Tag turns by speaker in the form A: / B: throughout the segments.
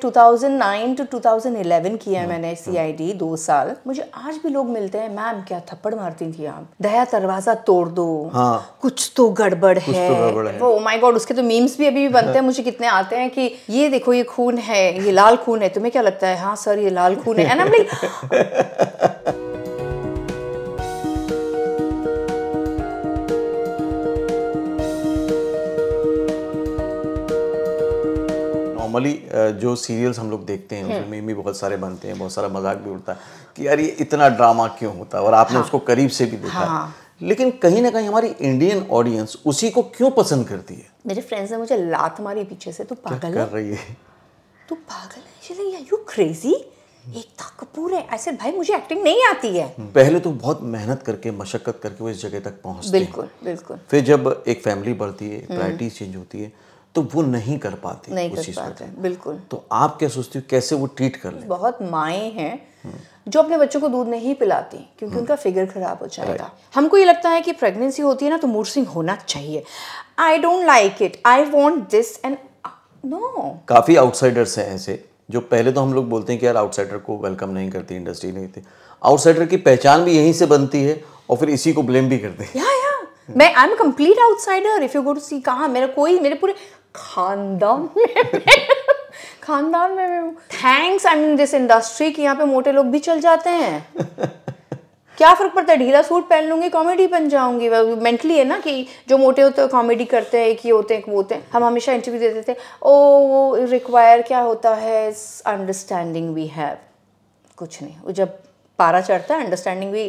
A: 2009 to 2011 किया है हाँ, मैंने डी हाँ। दो साल मुझे आज भी लोग मिलते हैं मैम क्या थप्पड़ मारती थी आप दया दरवाजा तोड़ दो हाँ, कुछ तो गड़बड़ है।, तो है वो माय oh गॉड उसके तो मीम्स भी अभी भी बनते हैं मुझे कितने आते हैं कि ये देखो ये खून है ये लाल खून है तुम्हें क्या लगता है हाँ सर ये लाल खून है
B: एंड नॉर्मली uh, जो सीरियल्स हम लोग देखते हैं उसमें भी हम्म। बहुत सारे बनते हैं बहुत सारा मजाक भी उड़ता है कि यार ये इतना ड्रामा क्यों होता है और आपने हाँ। उसको करीब से भी देखा हाँ। लेकिन कहीं ना कहीं हमारी इंडियन ऑडियंस उसी को क्यों पसंद करती है
A: मेरे फ्रेंड्स ने मुझे लात मारी पीछे से तू पागल कर रही है तू पागल है यू क्रेजी एकता कपूर है ऐसे भाई मुझे एक्टिंग नहीं आती है
B: हम्म। पहले तो बहुत मेहनत करके मशक्कत करके वो इस जगह तक पहुंचते बिल्कुल बिल्कुल फिर जब एक फैमिली बढ़ती है प्रायरिटीज हम्म। चेंज होती है तो वो नहीं कर पाती नहीं कर पाते बिल्कुल तो आप क्या सोचती हो कैसे वो ट्रीट कर ले
A: बहुत माए हैं हम्म। जो अपने बच्चों को दूध नहीं पिलाती क्योंकि हम्म। उनका फिगर खराब हो जाएगा हमको ये लगता है कि प्रेगनेंसी होती है ना तो मूर्सिंग होना चाहिए I don't like it I want this and no
B: काफ़ी आउटसाइडर्स हैं ऐसे जो पहले तो हम लोग बोलते हैं कि यार आउटसाइडर को वेलकम नहीं करती इंडस्ट्री नहीं थी आउटसाइडर की पहचान भी यहीं से बनती है और फिर इसी को ब्लेम भी करते हैं या या
A: मैं I am complete outsider if you go to see कहा मेरा कोई मेरे पूरे खानदान में खानदान में मैं thanks I mean this industry की यहाँ पे मोटे लोग भी चल जाते हैं क्या फर्क पड़ता है ढीला सूट पहन लूंगी कॉमेडी बन जाऊंगी मेंटली है ना कि जो मोटे होते हैं कॉमेडी करते हैं एक ये होते हैं एक वो होते हैं हम हमेशा इंटरव्यू देते थे ओ वो रिक्वायर क्या होता है अंडरस्टैंडिंग वी हैव कुछ नहीं वो जब पारा चढ़ता है अंडरस्टैंडिंग भी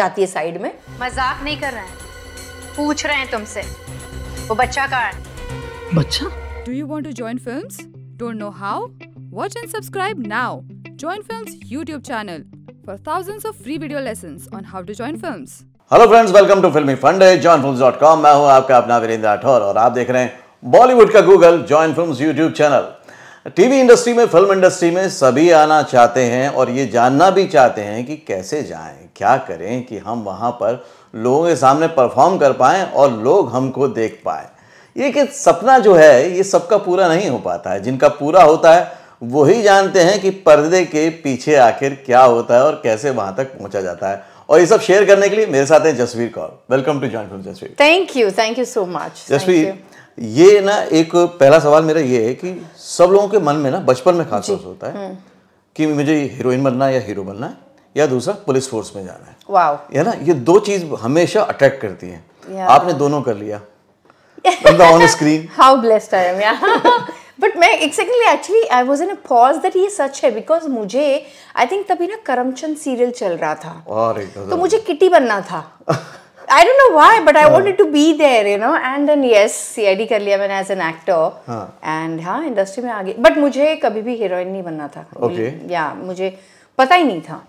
A: जाती है साइड में मजाक नहीं कर रहे हैं पूछ रहे हैं तुमसे वो बच्चा कहाँ है बच्चा do you want to join film don't know how watch and subscribe now join film YouTube channel for thousand of free video lesson on how to join film
B: hello friends welcome to Filmy Funde com मैं हूं आपका अपना वीरेंद्र राठौर और आप देख रहे हैं Bollywood का Google join film YouTube channel TV industry में फिल्म इंडस्ट्री में सभी आना चाहते हैं और ये जानना भी चाहते हैं कि कैसे जाएं क्या करें कि हम वहाँ पर लोगों के सामने परफॉर्म कर पाएँ और लोग हमको देख पाएँ ये कि सपना जो है ये सबका पूरा नहीं हो पाता है जिनका पूरा होता है वही जानते हैं कि पर्दे के पीछे आखिर क्या होता है और कैसे वहां तक पहुंचा जाता है और ये सब शेयर करने के लिए मेरे साथ हैं Jasveer Kaur welcome to join from Jasveer
A: thank you thank you so
B: much Jasveer ये ना एक पहला सवाल मेरा ये है कि सब लोगों के मन में ना बचपन में खास होता है हम्म। कि मुझे हीरोइन बनना है या हीरो बनना है या दूसरा पुलिस फोर्स में जाना है ना ये दो चीज हमेशा अट्रैक्ट करती है आपने दोनों कर लिया
A: on the on the screen. How blessed I am, yeah. But मैं exactly actually I was in a pause that ये सच है बिकॉज मुझे आई थिंक तभी ना करमचंद सीरियल चल रहा
B: था तो मुझे
A: किटी बनना था I don't know why but I want to be there you know and then yes डी कर लिया मैंने एज एन एक्टर एंड हाँ इंडस्ट्री हाँ, में आ गई बट मुझे कभी भी हीरोइन नहीं बनना था या मुझे पता ही नहीं था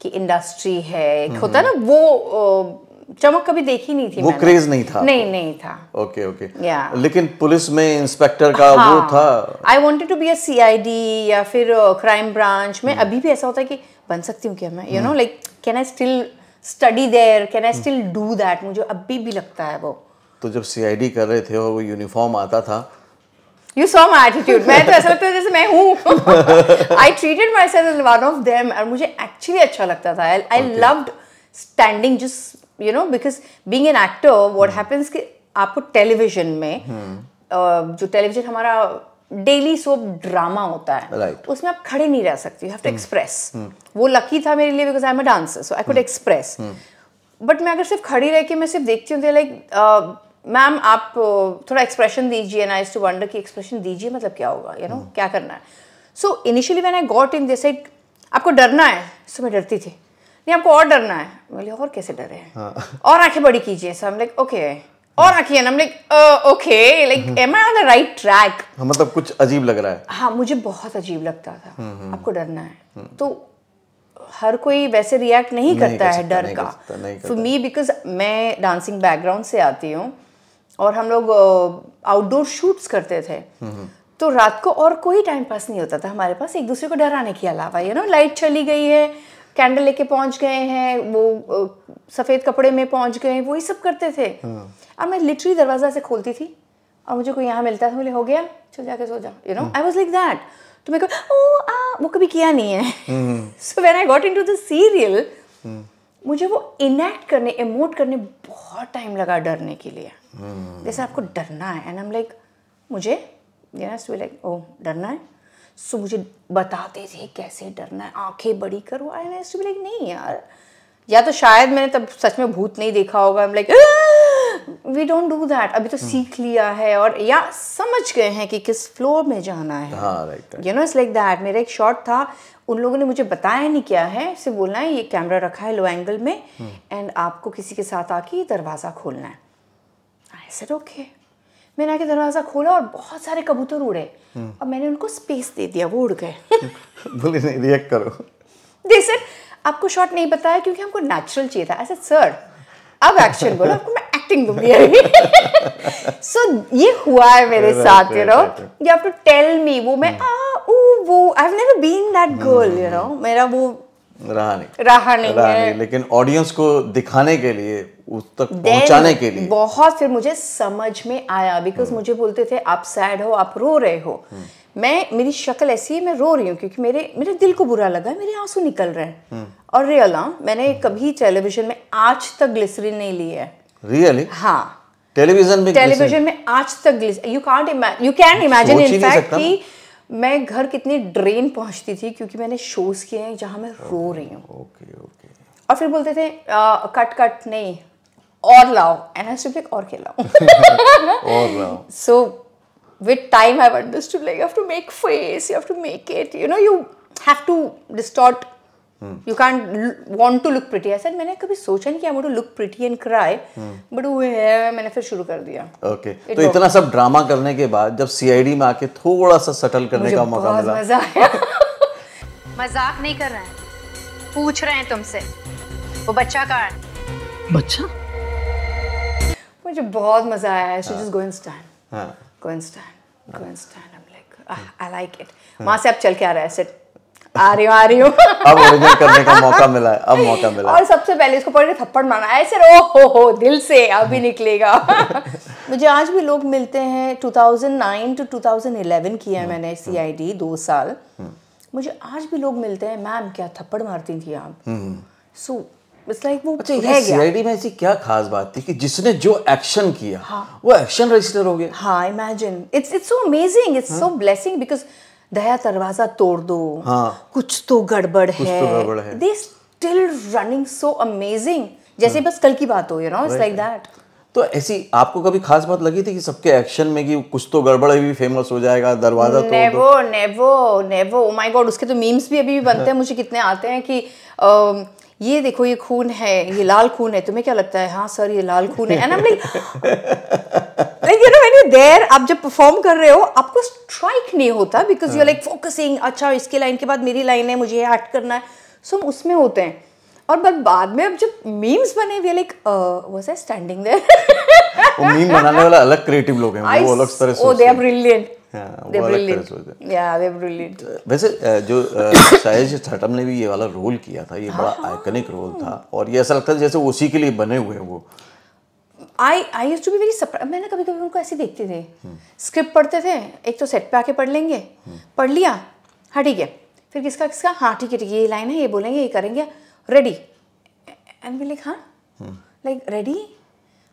A: कि इंडस्ट्री है हम्म। होता ना वो चमक कभी देखी नहीं थी वो क्रेज नहीं था नहीं नहीं था
B: ओके ओके yeah. लेकिन पुलिस में इंस्पेक्टर का हाँ, वो था
A: I wanted to be a C I D या फिर क्राइम uh, ब्रांच में hmm. अभी भी ऐसा होता है कि बन सकती हूँ क्या मैं you know like can I still study there can I still do that मुझे अभी भी लगता है वो
B: तो जब सीआईडी कर रहे थे और वो यूनिफॉर्म आता था
A: यू सॉ माई एटीट्यूड मैं तो ऐसा लगता था जैसे मैं हूँ I treated myself one of them और मुझे एक्चुअली अच्छा लगता था I loved standing just you know because being an actor what happens कि आपको टेलीविजन में hmm. जो टेलीविजन हमारा डेली सोप ड्रामा होता है right. उसमें आप खड़े नहीं रह सकते यू हैव टू एक्सप्रेस वो लकी था मेरे लिए because I am a dancer so I could express but मैं अगर सिर्फ खड़ी रह के मैं सिर्फ देखती हूँ लाइक मैम आप थोड़ा एक्सप्रेशन दीजिए ना इस टू वंडर की एक्सप्रेशन दीजिए मतलब क्या होगा यू नो hmm. क्या करना है so initially when I got in this आपको डरना है सो मैं डरती थी नहीं आपको और डरना है बोले और कैसे डरे हैं हाँ। और आंखें बड़ी कीजिए सर हम लाइक ओके और आंखें हम like okay like am I on the right track
B: मतलब कुछ अजीब लग रहा है
A: हाँ मुझे बहुत अजीब लगता था हम्म, हम्म। आपको डरना है हम्म। तो हर कोई वैसे रिएक्ट नहीं, नहीं करता है डर का फॉर मी बिकॉज मैं डांसिंग बैकग्राउंड से आती हूँ और हम लोग आउटडोर शूट्स करते थे तो रात को और कोई टाइम पास नहीं होता था हमारे पास एक दूसरे को डराने के अलावा यू नो लाइट चली गई है कैंडल लेके पहुंच गए हैं वो सफ़ेद कपड़े में पहुंच गए वो ये सब करते थे और हाँ। मैं लिटरी दरवाज़ा से खोलती थी और मुझे कोई यहाँ मिलता था बोले हो गया चल जाके सो जा you know I was like that तो मैं ओ आ वो कभी किया नहीं है so when I got into the serial मुझे वो इनैक्ट करने इमोट करने बहुत टाइम लगा डरने के लिए
B: हम्म। जैसे
A: आपको डरना है एंड आई एम लाइक मुझे डरना है सो मुझे बताते थे कैसे डरना है आंखें बड़ी करो आई नेक्स्ट भी लाइक नहीं यार या तो शायद मैंने तब सच में भूत नहीं देखा होगा like we don't do that अभी तो hmm. सीख लिया है और या समझ गए हैं कि किस फ्लोर में जाना है you know it's like that मेरा एक शॉट था उन लोगों ने मुझे बताया नहीं क्या है सिर्फ बोलना है ये कैमरा रखा है लो एंगल में एंड hmm. आपको किसी के साथ आके दरवाज़ा खोलना है आई सेड ओके मैंने आके दरवाज़ा खोला और बहुत सारे कबूतर उड़े और हम्म। मैंने उनको स्पेस दे दिया वो उड़ गए
B: बोले नहीं रिएक्ट करो
A: दे सर आपको शॉट नहीं बताया क्योंकि हमको नेचुरल चाहिए था ऐसे सर अब एक्शन बोलो आपको मैं एक्टिंग दूंगी सो ये हुआ है मेरे साथ you know you have to tell me वो मैं हम्म। आ ओ वो I have never been that girl you know मेरा वो
B: रहा नहीं रहा नहीं, रहा नहीं लेकिन ऑडियंस को दिखाने के लिए उस तक पहुंचाने के लिए
A: बहुत फिर मुझे समझ में आया बिकॉज हम्म। मुझे बोलते थे आप सैड हो आप रो रहे हो हम्म। मैं मेरी शक्ल ऐसी है मैं रो रही हूँ क्योंकि मेरे मेरे दिल को बुरा लगा है मेरे आंसू निकल रहे हैं हम्म। और रियल हाँ मैंने कभी टेलीविजन में आज तक ग्लिसरीन नहीं ली है रियली हाँ
B: टेलीविजन में टेलीविजन
A: में आज तक you can't you can imagine in fact की मैं घर कितनी ड्रेन पहुंचती थी क्योंकि मैंने शोज़ किए हैं जहां मैं रो रही हूँ ओके ओके और फिर बोलते थे आ, कट कट नहीं और लाओ एंड आई और के लाओ और लाओ so with time I understood like you have to make face you have to make it you know you have to distort you can want to look pretty ऐसा मैंने कभी सोचा नहीं किया look pretty and cry but वो है मैंने फिर शुरू कर दिया
B: ओके okay. तो इतना सब ड्रामा करने के बाद जब सीआईडी में आके थोड़ा सा सटल करने का मौका मिला
A: मजा आया मजाक नहीं कर रहा है पूछ रहे हैं तुमसे वो बच्चा कहाँ है बच्चा मुझे बहुत मजा आया I just going stand go and stand going stand I am like I like it वहां से अब चल के आ रहा है सेट आ रही हूँ आ रही हूँ अब ओरिजिनल करने का मौका मिला है
B: अब मौका मिला और
A: सबसे पहले इसको पढ़ के थप्पड़ मारना ऐसे ओ हो हो दिल से अभी हम्म। निकलेगा मुझे आज भी लोग मिलते हैं 2009 टू 2011 किया हम्म, मैंने सीआईडी हम्म। दो साल मुझे आज भी लोग मिलते हैं मैम क्या थप्पड़ मारती थी आप सो इट्स लाइक वो अच्छा ये सीआईडी
B: में ऐसी क्या खास बात थी कि जिसने जो एक्शन किया हाँ, वो
A: एक्शन रजिस्टर हो गया हाँ imagine it's it's so amazing it's so blessing because Daya दरवाजा तोड़ दो हाँ, कुछ तो गड़बड़ तो है, तो they still running so amazing जैसे हाँ। बस कल की बात हो you know it's like that
B: तो ऐसी आपको कभी खास बात लगी थी कि सबके एक्शन में कि कुछ तो गड़बड़ है भी फेमस हो जाएगा दरवाजा तो नेवो
A: नेवो नेवो माय गॉड उसके तो मीम्स भी अभी भी बनते हैं हाँ। मुझे कितने आते हैं कि um, ये देखो ये खून है ये लाल खून है तुम्हें क्या लगता है हाँ सर ये लाल खून है and I am like you know when you there आप जब परफॉर्म कर रहे हो आपको स्ट्राइक नहीं होता because you are like focusing अच्छा इसके लाइन के बाद मेरी लाइन है मुझे एक्ट करना है सो so, हम उसमें होते हैं और बट बाद में अब जब मीम्स बने we like was I standing there
B: वो मीम बनाने वाला अलग क्रिएटिव लोग हैं वो अलग तरह से ओ दे आर ब्रिलियंट हाँ, वैसे जो शायद थटम ने भी ये वाला रोल किया था ये हाँ, बड़ा आइकनिक हाँ। रोल था और ये ऐसा लगता है जैसे उसी के लिए बने हुए हैं वो
A: I I use to be very surprise मैंने कभी कभी उनको ऐसे देखते थे स्क्रिप्ट हम्म। पढ़ते थे एक तो सेट पे आके पढ़ लेंगे हम्म। पढ़ लिया हाँ ठीक है फिर किसका किसका हाँ ठीक है ठीक है ये लाइन है ये बोलेंगे ये करेंगे रेडी एंड वी लाइक हाँ लाइक हम्म। रेडी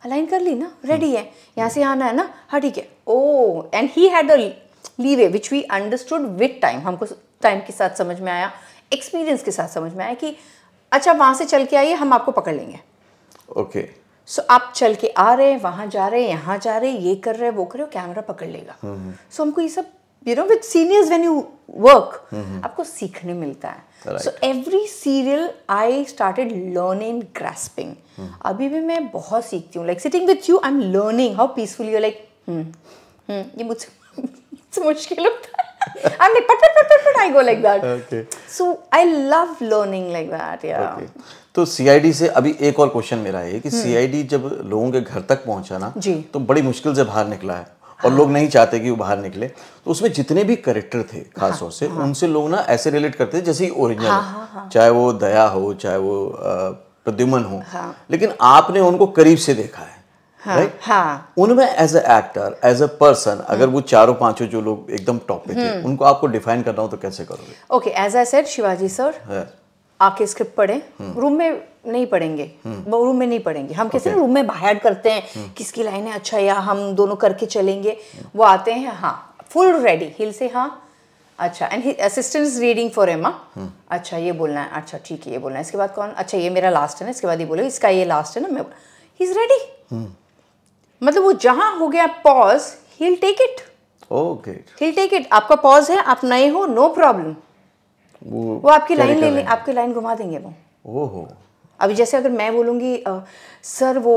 A: अलाइन कर ली ना रेडी hmm. है यहाँ से आना है ना हाँ ठीक है oh and he had a leeway which we understood with time हमको टाइम के साथ समझ में आया एक्सपीरियंस के साथ समझ में आया कि अच्छा वहाँ से चल के आइए हम आपको पकड़ लेंगे ओके सो आप चल के आ रहे हैं वहाँ जा रहे हैं यहाँ जा रहे हैं ये कर रहे हैं वो कर रहे हो कैमरा पकड़ लेगा सो hmm. हमको ये सब you know with seniors when you work आपको सीखने मिलता है Right. So every serial I started learning grasping. Hmm. अभी भी मैं बहुत सीखती हूँ like sitting with you I'm learning how peaceful you're like hmm hmm ये मुझसे मुझसे मुश्किल होता है I'm like pat pat pat pat pat I go like that. Okay. So I love learning like that. Yeah. Okay.
B: तो CID से अभी एक और क्वेश्चन मेरा है कि सीआईडी जब लोगों के घर तक पहुंचा ना जी तो बड़ी मुश्किल से बाहर निकला है और लोग नहीं चाहते कि वो बाहर निकले तो उसमें जितने भी करेक्टर थे खास तौर हाँ, से हाँ। उनसे लोग ना ऐसे रिलेट करते थे जैसे ओरिजिनल हाँ, चाहे वो दया हो चाहे वो प्रद्युमन हो लेकिन आपने उनको करीब से देखा है हाँ, उनमें as a actor as a person अगर वो चारों पांचों जो लोग एकदम टॉप पे थे हम्म। उनको आपको डिफाइन करना हो तो कैसे करोगे
A: okay as I said Shivaji sir आके स्क्रिप्ट पढ़ें रूम में नहीं पढ़ेंगे रूम में नहीं पढ़ेंगे हम कैसे रूम में बाहर करते हैं hmm. किसकी लाइन है अच्छा या हम दोनों करके चलेंगे वो आते हैं हाँ फुल रेडी हिल से हाँ अच्छा and assistant is reading for Emma अच्छा ये बोलना है अच्छा ठीक है ये बोलना है इसके बाद कौन अच्छा ये मेरा लास्ट है ना इसके बाद ये बोलो इसका ये लास्ट है ना मैं ही इज रेडी मतलब वो जहाँ हो गया pause he take it okay he take it आपका पॉज है आप नए हो नो प्रॉब्लम
B: वो वो आपकी लाइन ले लें
A: आपकी लाइन घुमा देंगे वो ओहो अभी जैसे अगर मैं बोलूँगी सर वो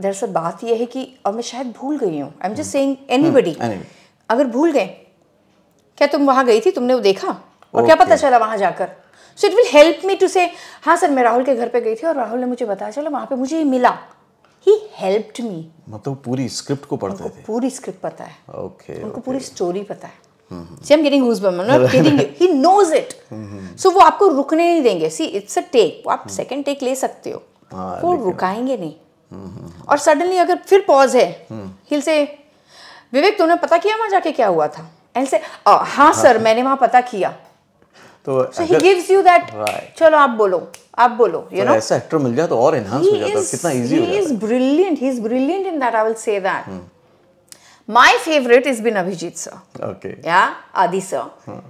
A: दरअसल बात यह है कि और मैं शायद भूल गई हूँ I am just saying anybody अगर भूल गए क्या तुम वहाँ गई थी तुमने वो देखा और okay. क्या पता चला वहाँ जाकर so it will help me to say हाँ सर मैं राहुल के घर पे गई थी और राहुल ने मुझे बताया चलो वहाँ पे मुझे ये मिला ही हेल्प्ड मी
B: मतलब पूरी स्क्रिप्ट को पढ़ते थे
A: पूरी स्क्रिप्ट पता है
B: ओके okay, उनको okay. पूरी
A: स्टोरी पता है see am getting he knows it so वो आपको रुकने नहीं देंगे सी इट्स अ टेक आप सेकेंड हम्म। टेक ले सकते हो हाँ, वो रुकाएंगे नहीं हम्म। और सडनली अगर फिर पॉज है हिल हम्म। से विवेक तुमने पता किया वहां जाके क्या हुआ था एंड से हाँ, हाँ सर मैंने वहां पता किया
B: तो so he gives you that
A: चलो आप बोलो आप बोलो यू नो तो ऐसा
B: एक्टर मिल जाए तो और एनहांस हो जाता कितना इजी हो जाता he
A: is brilliant he is brilliant in that I will say that my favourite is been Abhijeet sir okay या आदि सर हाँ.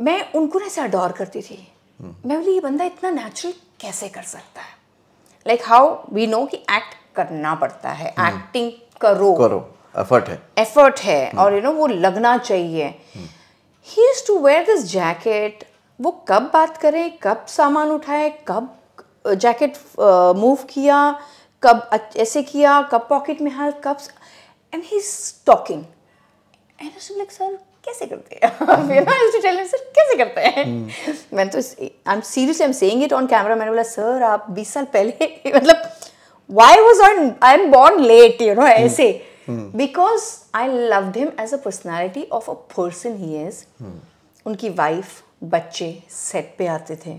A: मैं उनको ना ऐसे अडोर करती थी हाँ. मैं बोली ये बंदा इतना नेचुरल कैसे कर सकता है लाइक हाउ वी नो कि एक्ट करना पड़ता है एक्टिंग hmm. हाँ. करो
B: करो एफर्ट है
A: एफर्ट है हाँ. और यू you नो know, वो लगना चाहिए he is to wear this jacket वो कब बात करें कब सामान उठाए कब जैकेट मूव किया कब ऐसे किया कब पॉकेट में हाल कब and he is talking and like sir कैसे करते हैं सर कैसे करते हैं हम्म। तो I am seriously I am saying it on camera मैंने बोला सर आप 20 साल पहले मतलब why was I am late you know ऐसे because I loved him as a of a person he is उनकी वाइफ बच्चे सेट पे आते थे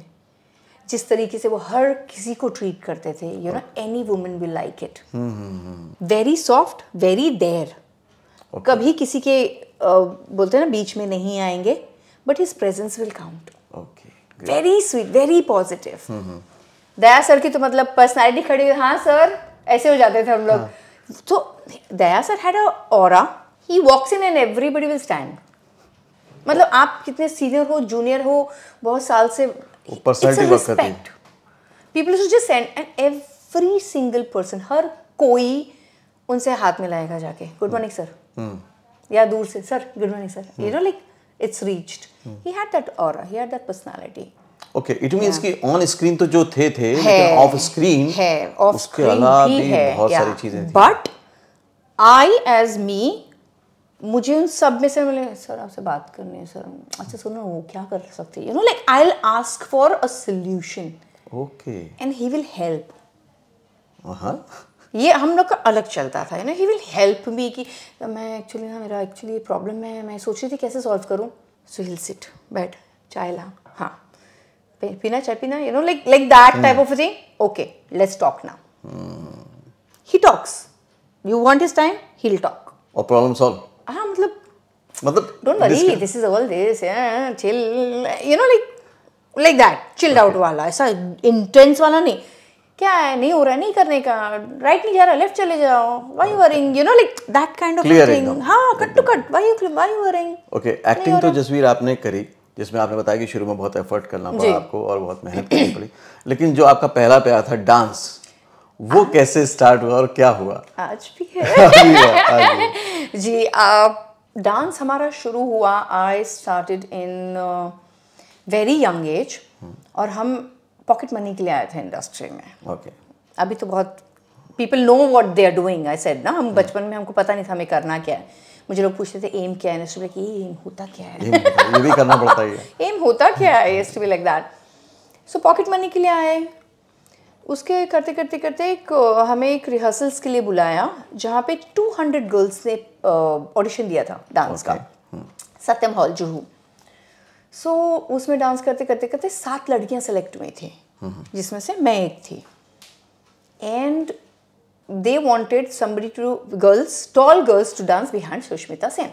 A: जिस तरीके से वो हर किसी को ट्रीट करते थे you know any women will like it very soft very dear कभी किसी के बोलते हैं ना बीच में नहीं आएंगे but his presence will count very sweet very positive Daya sir की तो मतलब पर्सनैलिटी खड़ी हुई हाँ सर ऐसे हो जाते थे हम लोग हाँ। तो दया सर हैड और he walks in and everybody will stand मतलब आप कितने सीनियर हो जूनियर हो बहुत साल से
B: वो पर्सनैलिटी वर्क करती है
A: people should just send and every single person हर कोई उनसे हाथ मिलाएगा जाके गुड मॉर्निंग
B: सर
A: या दूर से sir good morning sir you know like it's reached he had that aura he had that personality
B: okay it means कि on screen तो जो थे थे लेकिन ऑफ स्क्रीन है
A: ऑफ स्क्रीन भी है बहुत सारी चीजें थी बट आई एज मी मुझे उन सब में से मिले सर आपसे बात करनी है सर अच्छा सुनो वो क्या कर सकते you know like I will ask for a solution okay and he will help ये हम लोग का अलग चलता था you know he will help me कि मैं एक्चुअली ना हाँ, मेरा एक्चुअली प्रॉब्लम है मैं सोच रही थी कैसे सॉल्व करूँ सो हिल सिट बैठ चाय ला हाँ पीना चाय पीना you know like like that type of thing okay let's talk
B: now
A: he talks you want his time he will talk
B: और प्रॉब्लम सॉल्व हाँ मतलब मतलब don't worry
A: this is all this chill you know like like that chilled out वाला ऐसा intense वाला नहीं क्या है नहीं हो रहा नहीं करने का राइट नहीं जा रहा लेफ्ट चले जाओ why worrying you know like that kind of thing हां cut to cut why you why worrying
B: okay acting तो जसवीर आपने करी जिसमें आपने बताया कि शुरू में बहुत एफर्ट करना पड़ा आपको और बहुत मेहनत करनी पड़ी लेकिन जो आपका पहला प्यार था डांस वो कैसे स्टार्ट हुआ और क्या हुआ
A: आज भी है आज भी हुआ, आज भी। जी डांस हमारा शुरू हुआ I started in very young age और हम पॉकेट मनी के लिए आए थे इंडस्ट्री में ओके okay. अभी तो बहुत people know what they are doing I said ना हम हम्म। बचपन में हमको पता नहीं था हमें करना क्या है मुझे लोग पूछते थे एम क्या है कि एम होता क्या है ये भी करना पड़ता है एम होता क्या है like that so pocket money के लिए आए उसके करते करते करते एक हमें एक रिहर्सल्स के लिए बुलाया जहाँ पे 200 गर्ल्स ने ऑडिशन दिया था डांस okay. का hmm. Satyam hall Juhu so so, उसमें डांस करते करते करते सात लड़कियाँ सेलेक्ट हुई थी hmm. जिसमें से मैं एक थी and they wanted somebody two girls tall girls to dance behind Sushmita Sen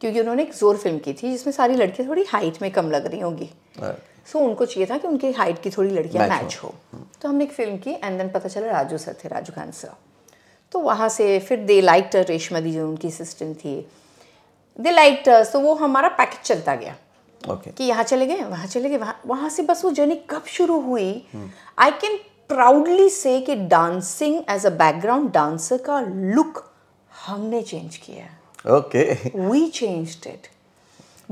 A: क्योंकि उन्होंने एक जोर फिल्म की थी जिसमें सारी लड़कियाँ थोड़ी हाइट में कम लग रही होंगी right. सो so, उनको चाहिए था कि उनकी हाइट की थोड़ी लड़कियाँ मैच, मैच हो, हो। तो हमने एक फिल्म की एंड देन पता चला राजू सर थे राजू खान सर तो वहाँ से फिर दे लाइक रेशमा दी जो उनकी असिस्टेंट थी दे लाइक तो वो हमारा पैकेज चलता गया okay. कि यहाँ चले गए वहाँ चले गए वहाँ वहाँ से बस वो जर्नी कब शुरू हुई आई कैन प्राउडली से कि dancing as a background dancer का लुक हमने चेंज किया ओके वी चेंज्ड इट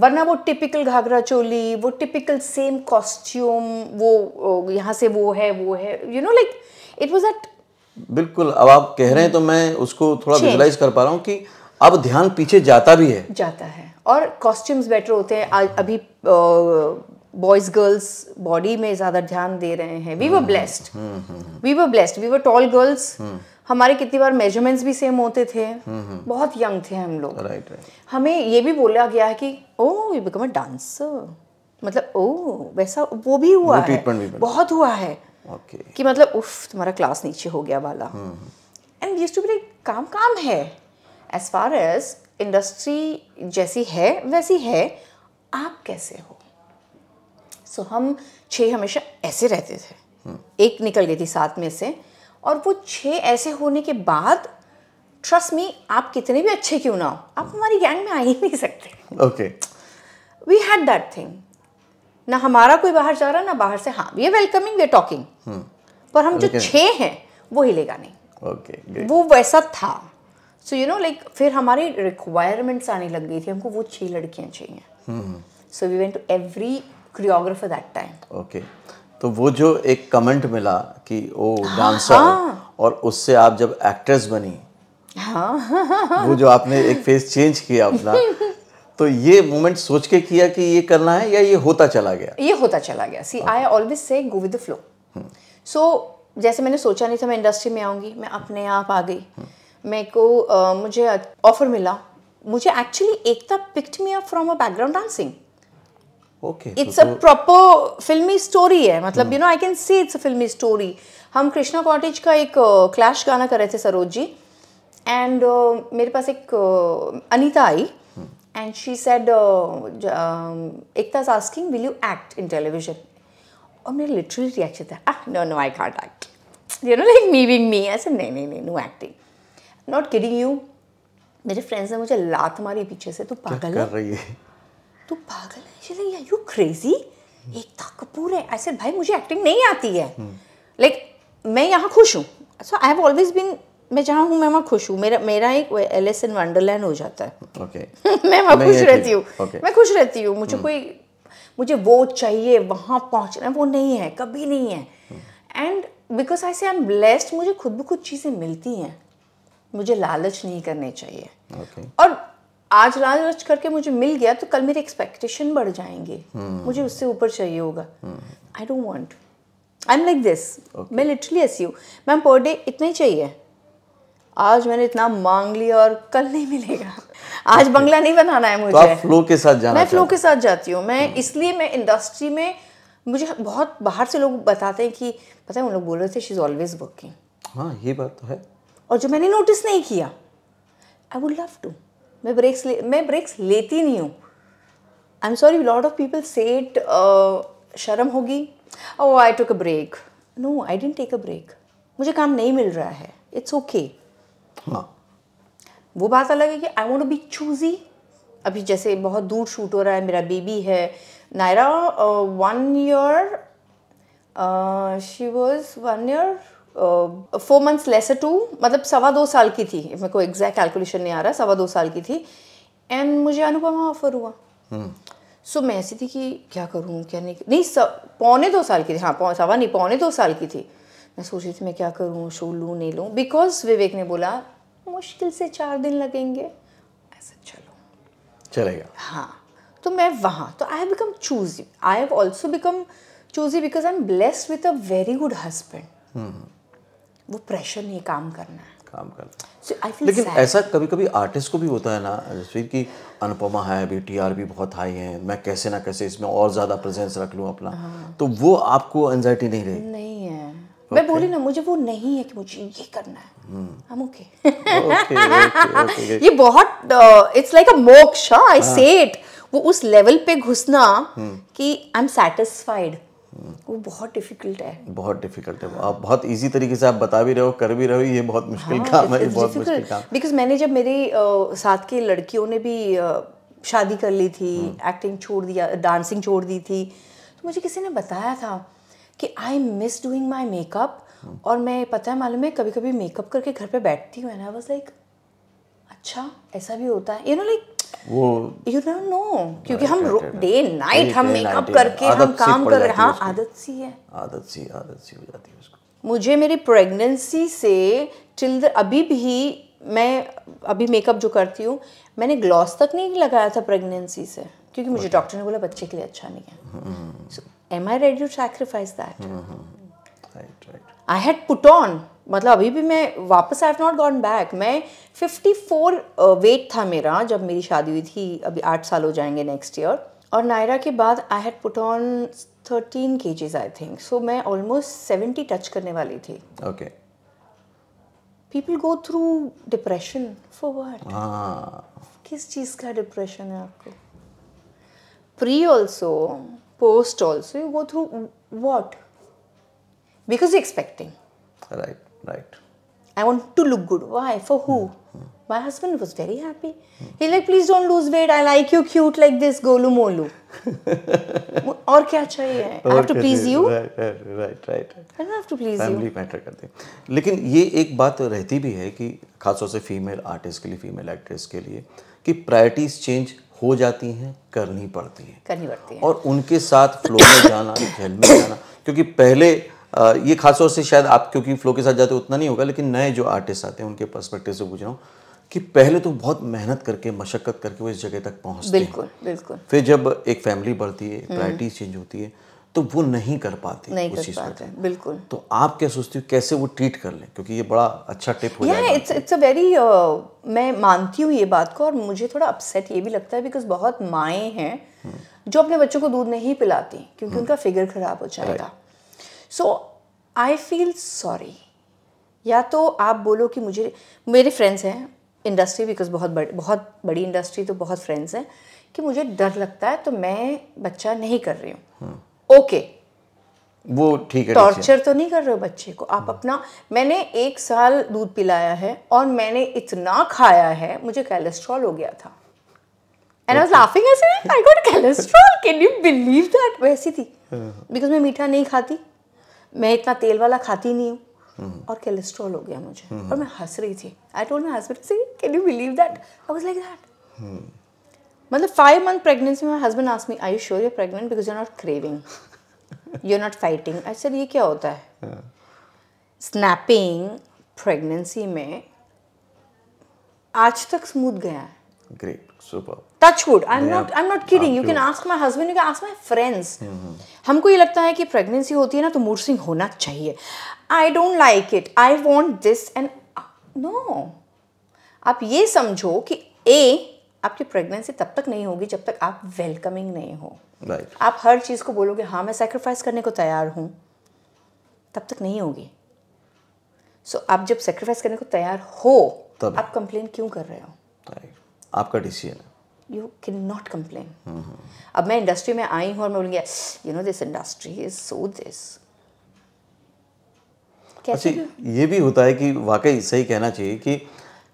A: वरना वो टिपिकल घाघरा चोली वो टिपिकल सेम कॉस्ट्यूम वो यहाँ से वो है वो है you know like it was at
B: बिल्कुल अब आप कह रहे हैं तो मैं उसको थोड़ा विजुलाइज कर पा रहा हूँ कि अब ध्यान पीछे जाता भी है
A: जाता है और कॉस्ट्यूम्स बेटर होते हैं आज अभी बॉयज गर्ल्स बॉडी में ज़्यादा ध्यान दे रहे हैं we were blessed we were blessed we were tall girls हमारे कितनी बार मेजरमेंट्स भी सेम होते थे हम्म, हम्म। बहुत यंग थे हम लोग राइट राइट हमें ये भी बोला गया है कि oh you become a dancer मतलब ओ oh, वैसा वो भी हुआ है भी बहुत हुआ है okay. कि मतलब उफ तुम्हारा क्लास नीचे हो गया वाला एंड यूज टू बी काम काम है एज फार एज इंडस्ट्री जैसी है वैसी है आप कैसे हो सो so, हम छः हमेशा ऐसे रहते थे हम्म। एक निकल गई थी साथ में से और वो छः ऐसे होने के बाद ट्रस्ट मी आप कितने भी अच्छे क्यों ना हो आप हमारी गैंग में आ ही नहीं सकते okay we had that thing ना हमारा कोई बाहर जा रहा ना बाहर से हाँ we are welcoming we are talking पर हम जो छः हैं वो हिलेगा
B: नहीं ओके
A: वो वैसा था सो यू नो लाइक फिर हमारे रिक्वायरमेंट्स आने लग गई थी हमको वो छः लड़कियाँ
B: चाहिए
A: so we went to every choreographer that time
B: okay तो वो जो एक कमेंट मिला कि वो डांसर हाँ, हाँ। और उससे आप जब एक्ट्रेस बनी
A: हाँ। वो जो
B: आपने एक फेस चेंज किया अपना तो ये मोमेंट सोच के किया कि ये करना है या ये होता चला गया
A: ये होता चला गया सी I always say go with the flow so जैसे मैंने सोचा नहीं था मैं इंडस्ट्री में आऊंगी मैं अपने आप आ गई हम्म। मेरे को uh, मुझे ऑफर मिला मुझे actually Ekta picked me up from a background dancing it's a proper filmy story है मतलब you know I can see it's a filmy story हम कृष्णा कॉटेज का एक क्लैश uh, गाना कर रहे थे सरोज जी एंड uh, मेरे पास एक uh, Anita I and she said Ekta is asking will you act in television और मेरा लिटरली रिएक्शन था no no I can't act you know like me being me ऐसे नहीं नहीं नहीं no acting not kidding you मेरे फ्रेंड्स ने मुझे लात मारी पीछे से तू पागल कर रही है तू पागल है she like you crazy Ekta Kapoor है आई सेड भाई मुझे एक्टिंग नहीं आती है लाइक
B: हम्म।
A: like, मैं यहाँ खुश हूँ so I have always been मैं जहाँ हूँ मैं वहाँ खुश हूँ मेरा मेरा एक एल इन वंडरलैंड हो जाता है
B: okay. मैं वहाँ खुश रहती हूँ okay. मैं खुश
A: रहती हूँ मुझे हम्म। कोई मुझे वो चाहिए वहाँ पहुँचना वो नहीं है कभी नहीं है एंड बिकॉज आई से आई एम ब्लेस्ड मुझे खुद ब खुद चीज़ें मिलती हैं मुझे लालच नहीं करने चाहिए okay. और आज लाल रच करके मुझे मिल गया तो कल मेरे एक्सपेक्टेशन बढ़ जाएंगे हम्म। मुझे उससे ऊपर चाहिए होगा I don't want I am like this मैं लिटरली ऐसी हूँ मैम पर डे इतना ही चाहिए आज मैंने इतना मांग लिया और कल नहीं मिलेगा आज okay. बंगला नहीं बनाना है तो मुझे तो आप फ्लो के
B: साथ जाना मैं फ्लो के
A: साथ जाती हूँ मैं हम्म। इसलिए मैं इंडस्ट्री में मुझे बहुत बाहर से लोग बताते हैं कि पता है उन लोग बोल रहे थे शी इज़ ऑलवेज वर्किंग
B: हाँ ये बात तो है
A: और जो मैंने नोटिस नहीं किया आई वुड लव टू मैं ब्रेक्स ले मैं ब्रेक्स लेती नहीं हूँ I am sorry lot of people said शर्म होगी oh I took a break no I didn't take a break मुझे काम नहीं मिल रहा है इट्स ओके okay. हाँ वो बात अलग है कि आई वॉन्ट बी चूजी अभी जैसे बहुत दूर शूट हो रहा है मेरा बेबी है Naira one year she was one year four months lesser too मतलब सवा दो साल की थी मेरे को एग्जैक्ट कैलकुलेशन नहीं आ रहा सवा दो साल की थी एंड मुझे अनुपमा ऑफर हुआ सो हम्म। मैं ऐसी थी कि क्या करूँ क्या नहीं नहीं पौने दो साल की थी हाँ सवा नहीं पौने दो साल की थी मैं सोच रही थी मैं क्या करूँ शो लूँ नहीं लूँ बिकॉज विवेक ने बोला मुश्किल से चार दिन लगेंगे ऐसा चलो चलेगा हाँ तो मैं वहाँ तो I have become choosy I have also become choosy because I am blessed with a very good husband वो प्रेशर नहीं काम करना है
B: काम करना so, लेकिन sad. ऐसा कभी कभी आर्टिस्ट को भी होता है ना जसवीर की अनुपमा है अभी टी आर भी बहुत हाई है मैं कैसे ना कैसे इसमें और ज़्यादा प्रेजेंस रख लूँ अपना हाँ। तो वो आपको एनजाइटी नहीं रही
A: नहीं है okay. मैं बोली ना मुझे वो नहीं है कि मुझे ये करना है हम हम्म। ओके ये बहुत इट्स लाइक अ मोक्ष आई सेट वो उस लेवल पे घुसना हम्म। कि आई एम सेटिस्फाइड वो बहुत डिफिकल्ट है
B: बहुत डिफिकल्ट है आप बहुत इजी तरीके से आप बता भी रहे हो कर भी रहे हो ये बहुत हाँ, मुश्किल हाँ, काम है बहुत मुश्किल काम
A: बिकॉज मैंने जब मेरे साथ की लड़कियों ने भी शादी कर ली थी एक्टिंग हम्म। छोड़ दिया डांसिंग छोड़ दी थी तो मुझे किसी ने बताया था कि I miss doing my makeup और मैं पता है मालूम है कभी कभी मेकअप करके घर पर बैठती हूँ एंड आई वॉज लाइक अच्छा ऐसा भी होता है यू नो लाइक वो यू डोंट नो क्योंकि हम डे नाइट हम मेकअप करके हम काम कर रहे हैं हाँ, आदत सी
B: है आदत सी आदत सी हो जाती है
A: उसको मुझे मेरी प्रेगनेंसी से टिल अभी भी मैं अभी मेकअप जो करती हूँ मैंने ग्लॉस तक नहीं लगाया था प्रेगनेंसी से क्योंकि मुझे डॉक्टर ने बोला बच्चे के लिए अच्छा नहीं
B: है
A: am I ready to sacrifice
B: that
A: I had put on मतलब अभी भी मैं वापस I have not gone back मैं 54 वेट था मेरा जब मेरी शादी हुई थी अभी आठ साल हो जाएंगे नेक्स्ट ईयर और नायरा के बाद I had put on thirteen kgs I think so मैं ऑलमोस्ट सेवेंटी टच करने वाली थी okay people go through depression for
B: what
A: किस चीज़ का डिप्रेशन है आपको pre also post also you go through what because expecting
B: right Right.
A: I want to look good. Why? For who? Hmm. My husband was very happy. Hmm. He's like, please don't lose weight. I like you cute like this, golu molu. और क्या चाहिए I have to please you
B: right right right I have to please you family matter करती है लेकिन ये एक बात तो रहती भी है कि खासतौर से फीमेल आर्टिस्ट के लिए फीमेल एक्ट्रेस के लिए कि प्रायोरिटीज चेंज हो जाती हैं करनी पड़ती है करनी पड़ती है और उनके साथ फ्लो में जाना झेल में जाना क्योंकि पहले ये खासतौर से शायद आप क्योंकि फ्लो के साथ जाते उतना नहीं होगा लेकिन नए जो आर्टिस्ट आते हैं उनके पर्सपेक्टिव से पूछ रहा हूँ कि पहले तो बहुत मेहनत करके मशक्क़त करके वो इस जगह तक पहुँचते बिल्कुल हैं। बिल्कुल फिर जब एक फैमिली बढ़ती है प्रायरिटीज हम्म। चेंज होती है तो वो नहीं कर पाते नहीं उस कर पाते बिल्कुल तो आप क्या सोचती हो कैसे वो ट्रीट कर लें क्योंकि ये बड़ा अच्छा टिप हो जाएगा
A: इट्स इट्स अ वेरी मैं मानती हूँ ये बात को और मुझे थोड़ा अपसेट ये भी लगता है बिकॉज बहुत माएँ हैं हम्म। जो अपने बच्चों को दूध नहीं पिलाती क्योंकि हम्म। उनका फिगर खराब हो जाएगा सो आई फील सॉरी या तो आप बोलो कि मुझे मेरे फ्रेंड्स हैं इंडस्ट्री बिकॉज बहुत बड़ी बहुत बड़ी इंडस्ट्री तो बहुत फ्रेंड्स हैं कि मुझे डर लगता है तो मैं बच्चा नहीं कर रही हूँ
B: ओके हाँ। okay. वो ठीक है टॉर्चर
A: तो नहीं कर रहे हो बच्चे को आप हाँ। अपना मैंने एक साल दूध पिलाया है और मैंने इतना खाया है मुझे कैलेस्ट्रॉल हो गया था and I laughing I got cholesterol can you believe that वैसी थी बिकॉज हाँ। मैं मीठा नहीं खाती मैं इतना तेल वाला खाती नहीं हूँ हम्म। और कोलेस्ट्रॉल हो गया मुझे हम्म। और मैं हंस रही थी I told my husband see can you believe that I was like that मतलब फाइव मंथ प्रेगनेंसी में husband ask me are you sure you pregnant because you are not craving you are not fighting I sir ये क्या होता है snapping हाँ। Pregnancy में आज तक स्मूथ गया है
B: great super
A: touchwood I am not I am not kidding you can ask my husband you can ask my friends हमको ये लगता है कि प्रेगनेंसी होती है ना तो मूर्सिंग होना चाहिए I don't like it I want this and no आप ये समझो कि ए आपकी प्रेगनेंसी तब तक नहीं होगी जब तक आप वेलकमिंग नहीं हो right. आप हर चीज़ को बोलोगे हाँ मैं सेक्रीफाइस करने को तैयार हूँ तब तक नहीं होगी सो so, आप जब सेक्रीफाइस करने को तैयार हो तब आप कंप्लेन क्यों कर रहे हो
B: right. आपका डिसीजन है
A: यू कैन नॉट कंप्लेन अब मैं इंडस्ट्री में आई हूँ और मैं बोलूँगी you know this industry is so this अच्छा
B: ये भी होता है कि वाकई सही कहना चाहिए कि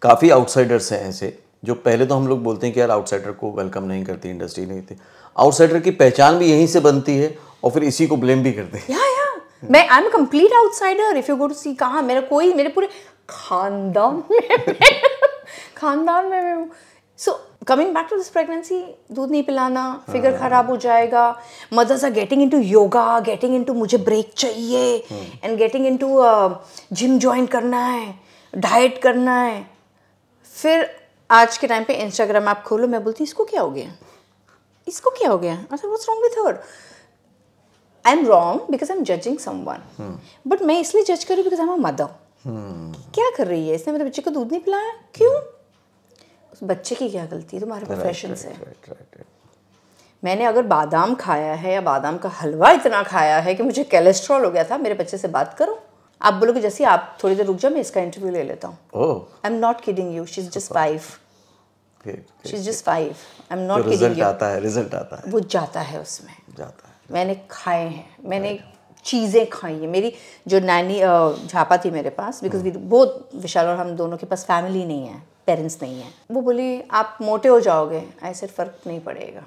B: काफ़ी आउटसाइडर्स हैं ऐसे जो पहले तो हम लोग बोलते हैं कि यार आउटसाइडर को वेलकम नहीं करती इंडस्ट्री नहीं थी आउटसाइडर की पहचान भी यहीं से बनती है और फिर इसी को ब्लेम भी करते हैं या या
A: मैं I am complete outsider if you go to see कहाँ मेरा कोई मेरे पूरे खानदान में खानदान में मैं so coming back to this pregnancy दूध नहीं पिलाना फिगर हाँ। खराब हो जाएगा mothers are getting into yoga getting into मुझे ब्रेक चाहिए and getting to gym join करना है डाइट करना है फिर आज के टाइम पे इंस्टाग्राम ऐप खोलो मैं बोलती इसको क्या हो गया इसको क्या हो गया अच्छा what's wrong with her I am wrong because I am judging someone but मैं इसलिए जज करूँ बिकॉज आई एम मदर
B: क्या
A: कर रही है इसने मेरे बच्चे को दूध नहीं पिलाया क्यों hmm. उस बच्चे की क्या गलती तुम्हारे प्रोफेशन से मैंने अगर बादाम खाया है या बादाम का हलवा इतना खाया है कि मुझे कोलेस्ट्रॉल हो गया था मेरे बच्चे से बात करो आप बोलोगे जैसे आप थोड़ी देर रुक जाओ मैं इसका इंटरव्यू ले लेता हूँ I am not kidding you she is just five she is just five I am not kidding you आता
B: है रिजल्ट आता है
A: वो जाता है उसमें जाता है मैंने खाए हैं मैंने चीज़ें खाई है मेरी जो नैनी झापा थी मेरे पास बिकॉज वी बहुत विशाल और हम दोनों के पास फैमिली नहीं है पेरेंट्स नहीं है वो बोली आप मोटे हो जाओगे ऐसे फ़र्क नहीं पड़ेगा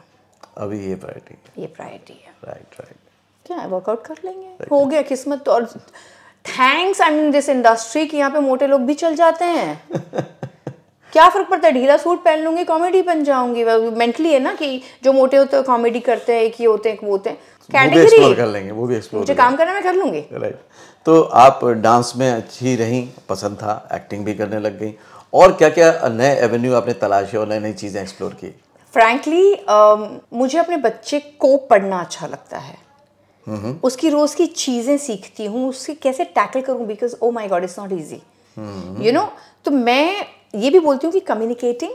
B: अभी ये प्रायोरिटी है ये प्रायोरिटी है राइट राइट
A: क्या वर्कआउट कर लेंगे right. हो गया किस्मत तो, और thanks I mean this industry कि यहाँ पे मोटे लोग भी चल जाते हैं क्या फ़र्क पड़ता है ढीला सूट पहन लूंगी कॉमेडी बन जाऊंगी मेंटली है ना कि जो मोटे होते हैं कॉमेडी करते हैं एक ये होते हैं एक वो होते हैं
B: मुझे काम
A: करना मैं कर लूँगी
B: तो आप डांस में अच्छी रहीं पसंद था एक्टिंग भी करने लग गई और क्या क्या नए एवेन्यू आपने तलाशे और नई नई चीज़ें एक्सप्लोर की
A: फ्रैंकली um, मुझे अपने बच्चे को पढ़ना अच्छा लगता है उसकी रोज़ की चीज़ें सीखती हूँ उसके कैसे टैकल करूँ because oh my God is not easy you know तो मैं ये भी बोलती हूँ कि कम्युनिकेटिंग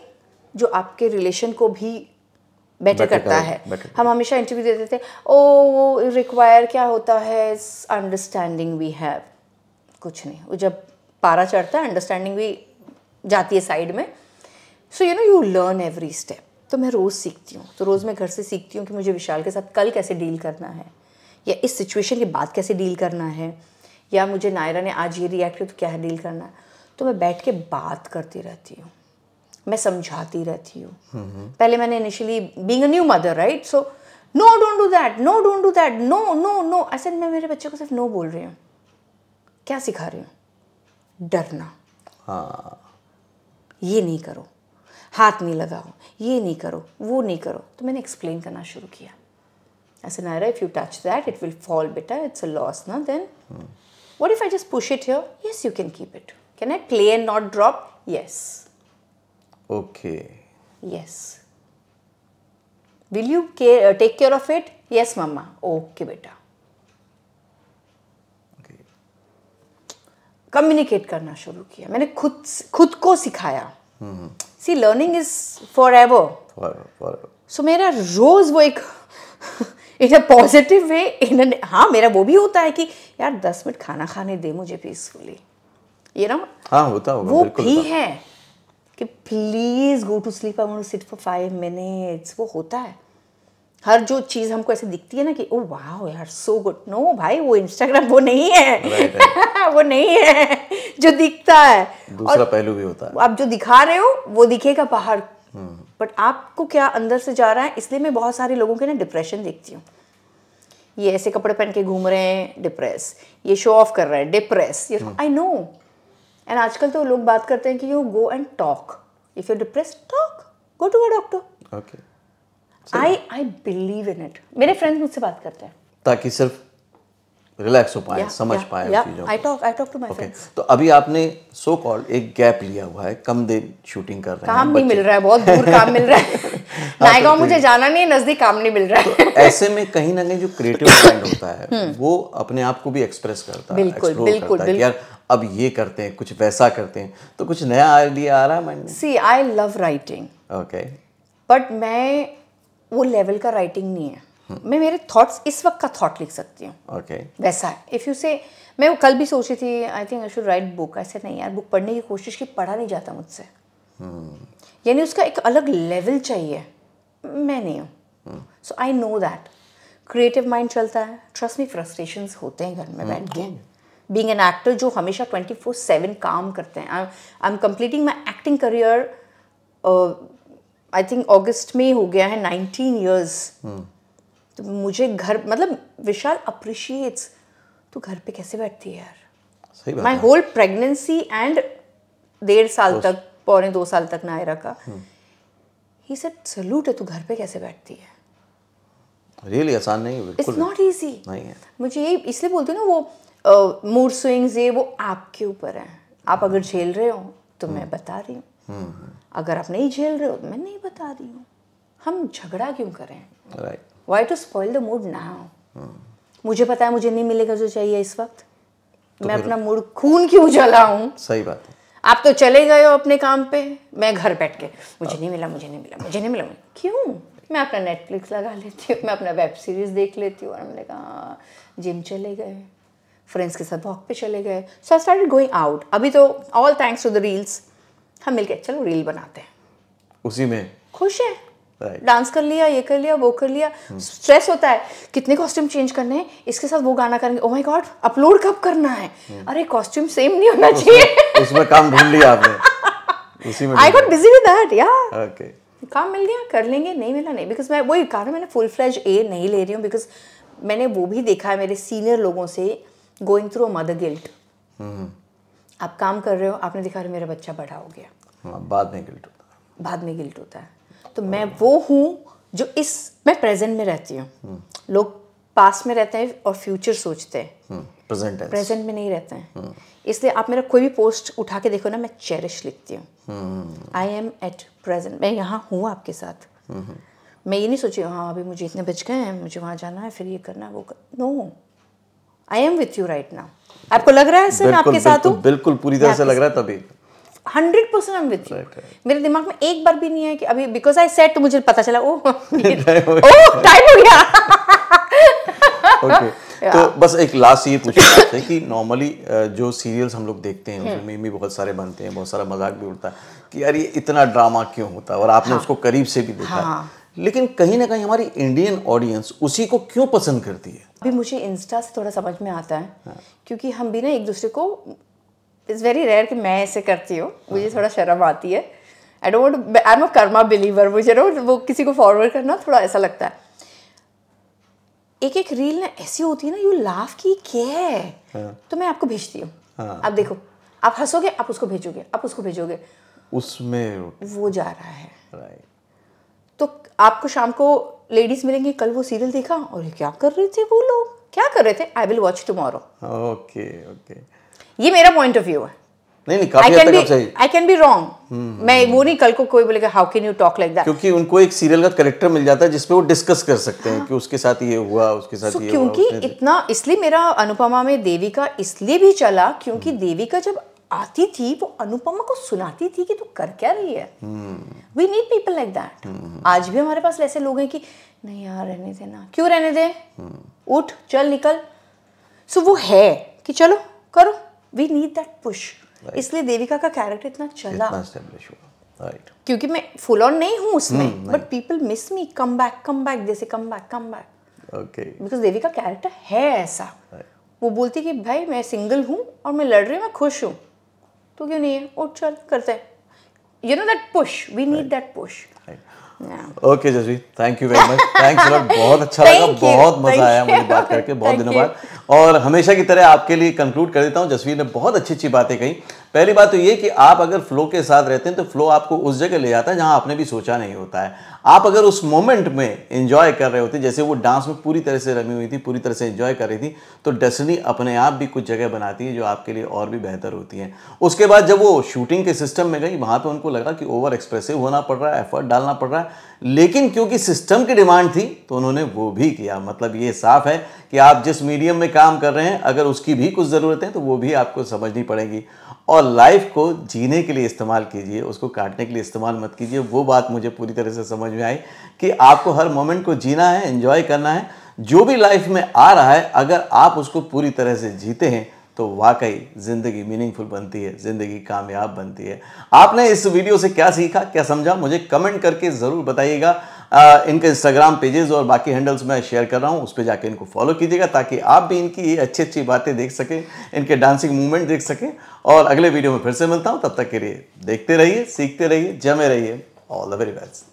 A: जो आपके रिलेशन को भी बेटर करता है हम हमेशा इंटरव्यू देते थे ओ वो रिक्वायर क्या होता है अंडरस्टैंडिंग वी हैव कुछ नहीं वो जब पारा चढ़ता है अंडरस्टैंडिंग भी जाती है साइड में so you know you learn every step तो मैं रोज़ सीखती हूँ तो रोज़ मैं घर से सीखती हूँ कि मुझे विशाल के साथ कल कैसे डील करना है या इस सिचुएशन के बाद कैसे डील करना है या मुझे नायरा ने आज ये रिएक्ट किया तो क्या डील करना है तो मैं बैठ के बात करती रहती हूँ मैं समझाती रहती हूँ हम्म, हम्म। पहले मैंने initially being new mother right so no don't do that no don't do that no no no ऐसे मैं मेरे बच्चे को सिर्फ नो बोल रही हूँ क्या सिखा रही हूँ डरना हाँ। ये नहीं करो हाथ नहीं लगाओ ये नहीं करो वो नहीं करो तो मैंने एक्सप्लेन करना शुरू किया ऐसे Naira if you touch that it will fall बेटा इट्स अ लॉस ना then what if I just push it here yes you can keep it can I play and not drop yes Okay. Yes. Will you care, uh, take care of it? Yes, mama. Okay, बेटा. Okay. Communicate करना शुरू किया मैंने खुद खुद को सिखाया see learning is 
B: forever
A: so मेरा रोज वो एक इन अ पॉजिटिव वे इन हाँ मेरा वो भी होता है कि यार दस मिनट खाना खाने दे मुझे पीसफुली ये ना
B: हाँ होता होगा वो भी है
A: कि please go to sleep I want to sit for five minutes वो होता है हर जो चीज़ हमको ऐसे दिखती है ना कि ओ oh, वाह यार सो गुड नो भाई वो इंस्टाग्राम वो नहीं है वो नहीं है जो दिखता है दूसरा
B: पहलू भी होता है
A: आप जो दिखा रहे हो वो दिखेगा बाहर बट हम्म। आपको क्या अंदर से जा रहा है इसलिए मैं बहुत सारे लोगों के ना डिप्रेशन देखती हूँ ये ऐसे कपड़े पहन के घूम रहे हैं डिप्रेस ये शो ऑफ कर रहे हैं डिप्रेस आई नो एंड आजकल तो लोग बात करते हैं कि you go and talk if you depress talk go to a doctor okay I I believe in it मेरे फ्रेंड्स मुझसे बात करते हैं
B: ताकि सिर्फ रिलैक्स हो पाए yeah, समझ yeah, पाए yeah, चीज़ों I talk I talk to my friends तो अभी आपने सो so कॉल्ड एक गैप लिया हुआ है कम दिन शूटिंग कर रहे काम हैं काम नहीं
A: मिल रहा है बहुत दूर काम मिल रहा है
B: हाँ, तो नायगांव मुझे
A: जाना नहीं है नजदीक काम नहीं मिल रहा है तो
B: ऐसे में कहीं ना कहीं जो क्रिएटिव माइंड होता है हम्म। वो अपने आप को भी एक्सप्रेस करता है बिल्कुल बिल्कुल यार अब ये करते हैं कुछ वैसा करते हैं तो कुछ नया आइडिया आ रहा है mind
A: see I love writing okay but मैं वो लेवल का राइटिंग नहीं है hmm. मैं मेरे थॉट्स इस वक्त का थॉट लिख सकती हूँ ओके okay. वैसा इफ़ यू से मैं वो कल भी सोची थी I think I should write book ऐसे नहीं यार बुक पढ़ने की कोशिश की पढ़ा नहीं जाता मुझसे
B: hmm.
A: यानी उसका एक अलग लेवल चाहिए मैं नहीं
B: हूँ
A: so I know that creative mind चलता है ट्रस्ट में फ्रस्ट्रेशन होते हैं घर में hmm. बैठ के बींग एन एक्टर जो हमेशा ट्वेंटी फोर सेवन काम करते हैं I am completing my acting career I think August में हो गया है नाइनटीन ईयर्स हम्म। तो मुझे घर मतलब विशाल अप्रिशिएट्स तो घर पे कैसे बैठती है
B: यार माई होल
A: प्रेगनेंसी एंड डेढ़ साल तक पौने दो साल तक नायरा का ही सेट सल्यूट है तू घर पे कैसे बैठती है
B: रियली really, आसान नहीं है इट्स नॉट इजी नहीं है
A: मुझे ये इसलिए बोलती हूँ ना वो मूड स्विंग्स ये वो आपके ऊपर है आप अगर झेल रहे हो तो मैं हम्म। बता रही हूँ हम्म, हम्म। अगर आप नहीं झेल रहे हो मैं नहीं बता रही हूँ हम झगड़ा क्यों करें why to spoil the mood now मुझे पता है मुझे नहीं मिलेगा जो चाहिए इस वक्त तो मैं अपना मूड खून क्यों जलाऊं
B: सही बात है
A: आप तो चले गए हो अपने काम पे मैं घर बैठ के मुझे नहीं मिला मुझे नहीं मिला मुझे नहीं मिला क्यों मैं अपना नेटफ्लिक्स लगा लेती हूँ मैं अपना वेब सीरीज देख लेती हूँ और हमने कहा जिम हाँ, चले गए फ्रेंड्स के साथ वॉक पे चले गए so I started going out अभी तो all thanks to the reels हम मिलके चलो रील बनाते हैं उसी में खुश है डांस right. कर लिया ये कर लिया वो कर लिया स्ट्रेस hmm. होता है कितने कॉस्ट्यूम चेंज करने हैं इसके साथ वो गाना करेंगे ओ माय गॉड अपलोड कब करना है hmm. अरे कॉस्ट्यूम सेम नहीं होना चाहिए
B: उसमें काम ढूंढ लिया आपने उसी में I
A: got busy with that या ओके काम मिल गया कर लेंगे नहीं मिला नहीं बिकॉज मैं वही कारण मैंने फुल फ्लैज ए नहीं ले रही हूँ बिकॉज मैंने वो भी देखा है मेरे सीनियर लोगों से गोइंग थ्रू मदर गिल्ट आप काम कर रहे हो आपने दिखा रहे मेरा बच्चा बड़ा हो गया
B: हाँ, बाद में गिल्ट होता
A: है बाद में गिल्ट होता है तो मैं वो हूँ जो इस मैं प्रेजेंट में रहती हूँ हम्म। लोग पास में रहते हैं और फ्यूचर सोचते हैं
B: प्रेजेंट हम्म, प्रेजेंट में नहीं रहते हैं हम्म।
A: इसलिए आप मेरा कोई भी पोस्ट उठा के देखो ना मैं चेरिश लिखती
B: हूँ
A: आई एम एट प्रेजेंट मैं यहाँ हूँ आपके साथ
B: मैं
A: ये नहीं सोची हाँ अभी मुझे इतने बज गए हैं मुझे वहाँ जाना है फिर ये करना है वो कर no no. I am with you right now आपको लग रहा है सर मैं आपके साथ हूँ
B: बिल्कुल पूरी तरह से लग रहा है तभी
A: hundred percent I am with you मेरे दिमाग में एक बार भी नहीं है कि अभी बिकॉज आई सेट तो मुझे पता चला ओ टाइम हो गया तो
B: बस एक लास्ट ये पूछना चाहते हैं कि नॉर्मली uh, जो सीरियल्स हम लोग देखते हैं उसमें hmm. भी बहुत सारे बनते हैं बहुत सारा मजाक भी उड़ता है कि यार ये इतना ड्रामा क्यों होता है और आपने हाँ. उसको करीब से भी देखा हाँ. लेकिन कहीं ना कहीं हमारी इंडियन ऑडियंस उसी को क्यों पसंद करती है
A: अभी मुझे इंस्टा से थोड़ा समझ में आता है हाँ। क्योंकि हम भी ना एक दूसरे को इट्स वेरी रेयर कि मैं ऐसे करती हूँ मुझे हाँ। थोड़ा शर्म आती है I don't I am a karma believer मुझे ना वो किसी को फॉरवर्ड करना थोड़ा ऐसा लगता है एक एक रील ना ऐसी होती है ना यू लाफ की क्या है हाँ। तो मैं आपको भेजती हूँ हाँ। आप देखो आप हंसोगे आप उसको भेजोगे आप उसको भेजोगे उसमें वो जा रहा है राइट तो आपको शाम को लेडीज मिलेंगी कल वो सीरियल देखा और क्या कर रहे थे वो लोग क्या कर रहे थे I will watch tomorrow
B: okay okay
A: ये मेरा पॉइंट ऑफ व्यू है
B: नहीं नहीं काफी हद तक सही
A: आई कैन बी रॉन्ग मैं हम्म। वो नहीं कल को कोई बोलेगा how can you talk like that क्योंकि
B: उनको एक सीरियल का कैरेक्टर मिल जाता है जिसपे वो डिस्कस कर सकते हैं हाँ। कि उसके साथ ये हुआ उसके साथ so, ये क्योंकि हुआ,
A: इतना इसलिए मेरा अनुपमा में देवी का इसलिए भी चला क्योंकि हम्म। देवी का जब आती थी वो अनुपमा को सुनाती थी कि तू कर क्या रही है we need people like that आज भी हमारे पास ऐसे लोग हैं कि नहीं यार रहने दे ना क्यों रहने दे hmm. उठ चल निकल सो so, वो है कि चलो करो वी नीड दैट पुश इसलिए देविका का कैरेक्टर इतना चला
B: इतना Right.
A: क्योंकि मैं फुल ऑन नहीं हूँ उसमें but people miss me come back come back जैसे come back come back okay because Devi का कैरेक्टर है ऐसा right. वो बोलती कि भाई मैं सिंगल हूँ और मैं लड़ रही हूँ मैं खुश हूँ तो क्यों नहीं है उठ चल करते you know that push we need that push
B: okay Jasvi thank you very much thanks lot बहुत अच्छा लगा बहुत मजा आया मुझे बात करके बहुत दिनों बाद और हमेशा की तरह आपके लिए कंक्लूड कर देता हूँ जसवीर ने बहुत अच्छी अच्छी बातें कही पहली बात तो ये कि आप अगर फ्लो के साथ रहते हैं तो फ्लो आपको उस जगह ले जाता है जहाँ आपने भी सोचा नहीं होता है आप अगर उस मोमेंट में इंजॉय कर रहे होते जैसे वो डांस में पूरी तरह से रमी हुई थी पूरी तरह से इंजॉय कर रही थी तो डेस्टनी अपने आप भी कुछ जगह बनाती है जो आपके लिए और भी बेहतर होती है उसके बाद जब वो शूटिंग के सिस्टम में गई वहाँ पर उनको लगा कि ओवर एक्सप्रेसिव होना पड़ रहा है एफर्ट डालना पड़ रहा है लेकिन क्योंकि सिस्टम की डिमांड थी तो उन्होंने वो भी किया मतलब ये साफ है कि आप जिस मीडियम में काम कर रहे हैं अगर उसकी भी कुछ ज़रूरत है तो वो भी आपको समझनी पड़ेगी और लाइफ को जीने के लिए इस्तेमाल कीजिए उसको काटने के लिए इस्तेमाल मत कीजिए वो बात मुझे पूरी तरह से समझ में आई कि आपको हर मोमेंट को जीना है एंजॉय करना है जो भी लाइफ में आ रहा है अगर आप उसको पूरी तरह से जीते हैं तो वाकई ज़िंदगी मीनिंगफुल बनती है ज़िंदगी कामयाब बनती है आपने इस वीडियो से क्या सीखा क्या समझा मुझे कमेंट करके ज़रूर बताइएगा इनके इंस्टाग्राम पेजेस और बाकी हैंडल्स मैं शेयर कर रहा हूँ उस पर जाके इनको फॉलो कीजिएगा ताकि आप भी इनकी ये अच्छी अच्छी बातें देख सकें इनके डांसिंग मूवमेंट देख सकें और अगले वीडियो में फिर से मिलता हूँ तब तक के लिए देखते रहिए सीखते रहिए जमे रहिए all the very best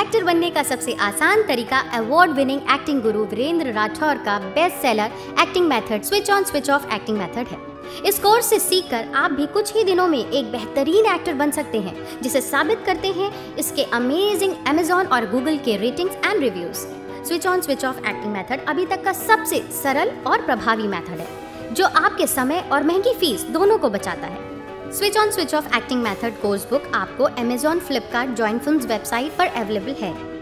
B: actor बनने का सबसे आसान तरीका अवार्ड विनिंग एक्टिंग गुरु वीरेंद्र राठौर का best seller acting method switch on switch off acting method है इस
A: कोर्स से सीखकर आप भी कुछ ही दिनों में एक बेहतरीन एक्टर बन सकते हैं जिसे साबित करते हैं इसके अमेजिंग अमेजॉन और गूगल के ratings and reviews switch on switch off acting method अभी तक का सबसे सरल और प्रभावी मेथड है जो आपके समय और महंगी
B: फीस दोनों को बचाता है switch on switch off acting method course book आपको Amazon Flipkart join film website पर अवेलेबल है